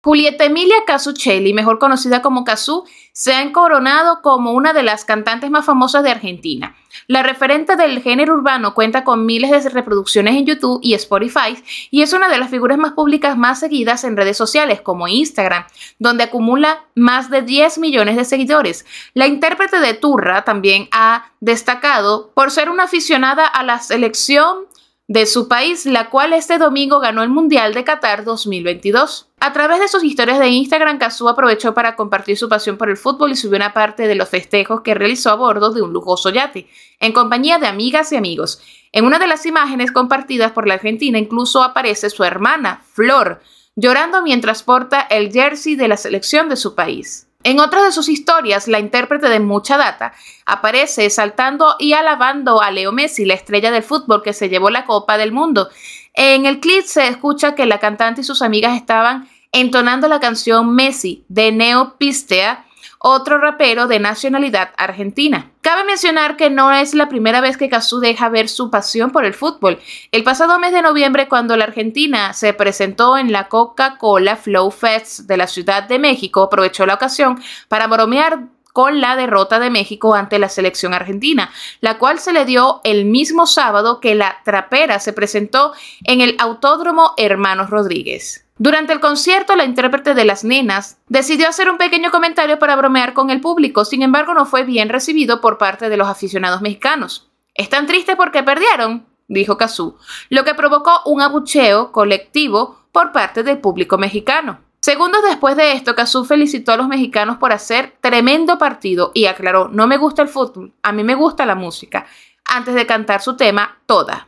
Julieta Emilia Casuccelli, mejor conocida como Casu, se ha encoronado como una de las cantantes más famosas de Argentina. La referente del género urbano cuenta con miles de reproducciones en YouTube y Spotify y es una de las figuras más públicas más seguidas en redes sociales como Instagram, donde acumula más de 10 millones de seguidores. La intérprete de Turra también ha destacado por ser una aficionada a la selección de su país, la cual este domingo ganó el Mundial de Qatar 2022. A través de sus historias de Instagram, Kazu aprovechó para compartir su pasión por el fútbol y subió una parte de los festejos que realizó a bordo de un lujoso yate, en compañía de amigas y amigos. En una de las imágenes compartidas por la Argentina incluso aparece su hermana, Flor, llorando mientras porta el jersey de la selección de su país. En otras de sus historias, la intérprete de mucha data aparece saltando y alabando a Leo Messi, la estrella del fútbol que se llevó la Copa del Mundo. En el clip se escucha que la cantante y sus amigas estaban entonando la canción Messi de Neo Pistea, otro rapero de nacionalidad argentina. Cabe mencionar que no es la primera vez que Cazú deja ver su pasión por el fútbol. El pasado mes de noviembre, cuando la Argentina se presentó en la Coca-Cola Flow Fest de la Ciudad de México, aprovechó la ocasión para bromear con la derrota de México ante la selección argentina, la cual se le dio el mismo sábado que la trapera se presentó en el Autódromo Hermanos Rodríguez. Durante el concierto, la intérprete de Las Nenas decidió hacer un pequeño comentario para bromear con el público, sin embargo no fue bien recibido por parte de los aficionados mexicanos. ¿Están tristes porque perdieron? dijo Cazú, lo que provocó un abucheo colectivo por parte del público mexicano. Segundos después de esto, Cazú felicitó a los mexicanos por hacer tremendo partido y aclaró, no me gusta el fútbol, a mí me gusta la música, antes de cantar su tema, Toda.